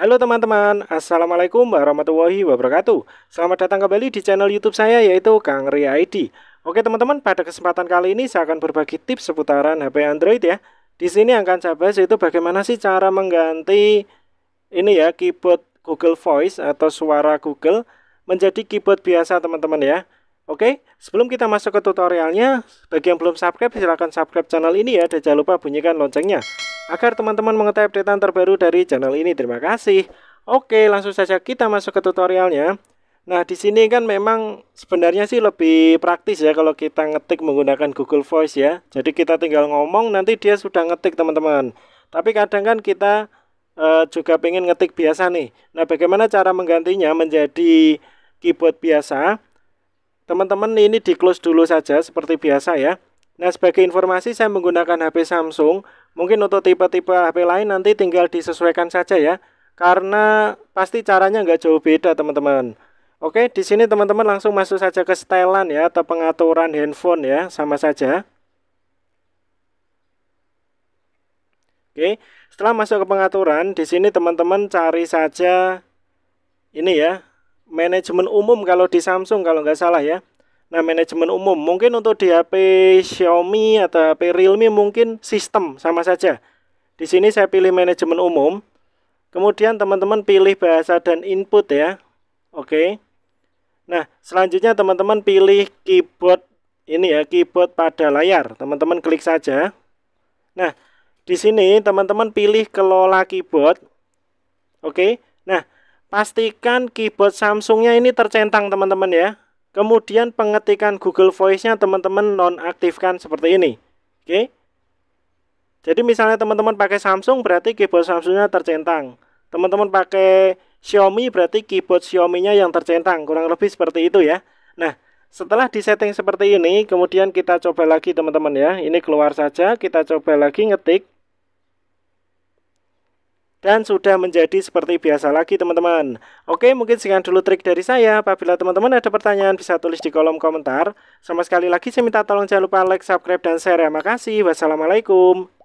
Halo teman-teman, Assalamualaikum warahmatullahi wabarakatuh Selamat datang kembali di channel youtube saya yaitu Kang Ria ID Oke teman-teman, pada kesempatan kali ini saya akan berbagi tips seputaran HP Android ya Di sini akan saya bahas yaitu bagaimana sih cara mengganti Ini ya, keyboard Google Voice atau suara Google Menjadi keyboard biasa teman-teman ya Oke, sebelum kita masuk ke tutorialnya, bagi yang belum subscribe silahkan subscribe channel ini ya dan jangan lupa bunyikan loncengnya agar teman-teman mengetahui update terbaru dari channel ini. Terima kasih. Oke, langsung saja kita masuk ke tutorialnya. Nah, di sini kan memang sebenarnya sih lebih praktis ya kalau kita ngetik menggunakan Google Voice ya. Jadi kita tinggal ngomong nanti dia sudah ngetik teman-teman. Tapi kadang kan kita e, juga pengen ngetik biasa nih. Nah, bagaimana cara menggantinya menjadi keyboard biasa? Teman-teman ini di close dulu saja seperti biasa ya. Nah sebagai informasi saya menggunakan HP Samsung. Mungkin untuk tipe-tipe HP lain nanti tinggal disesuaikan saja ya. Karena pasti caranya nggak jauh beda teman-teman. Oke di sini teman-teman langsung masuk saja ke setelan ya atau pengaturan handphone ya sama saja. Oke setelah masuk ke pengaturan di sini teman-teman cari saja ini ya manajemen umum kalau di Samsung kalau nggak salah ya. Nah, manajemen umum mungkin untuk di HP Xiaomi atau HP Realme mungkin sistem sama saja. Di sini saya pilih manajemen umum. Kemudian teman-teman pilih bahasa dan input ya. Oke. Nah, selanjutnya teman-teman pilih keyboard ini ya, keyboard pada layar. Teman-teman klik saja. Nah, di sini teman-teman pilih kelola keyboard. Oke. Nah, Pastikan keyboard Samsungnya ini tercentang teman-teman ya. Kemudian pengetikan Google Voice-nya teman-teman nonaktifkan seperti ini. Oke. Jadi misalnya teman-teman pakai Samsung berarti keyboard Samsungnya tercentang. Teman-teman pakai Xiaomi berarti keyboard Xiaomi-nya yang tercentang. Kurang lebih seperti itu ya. Nah, setelah disetting seperti ini, kemudian kita coba lagi teman-teman ya. Ini keluar saja, kita coba lagi ngetik dan sudah menjadi seperti biasa lagi teman-teman. Oke, mungkin sekian dulu trik dari saya. Apabila teman-teman ada pertanyaan bisa tulis di kolom komentar. Sama sekali lagi saya minta tolong jangan lupa like, subscribe, dan share. Ya. Makasih. Wassalamualaikum.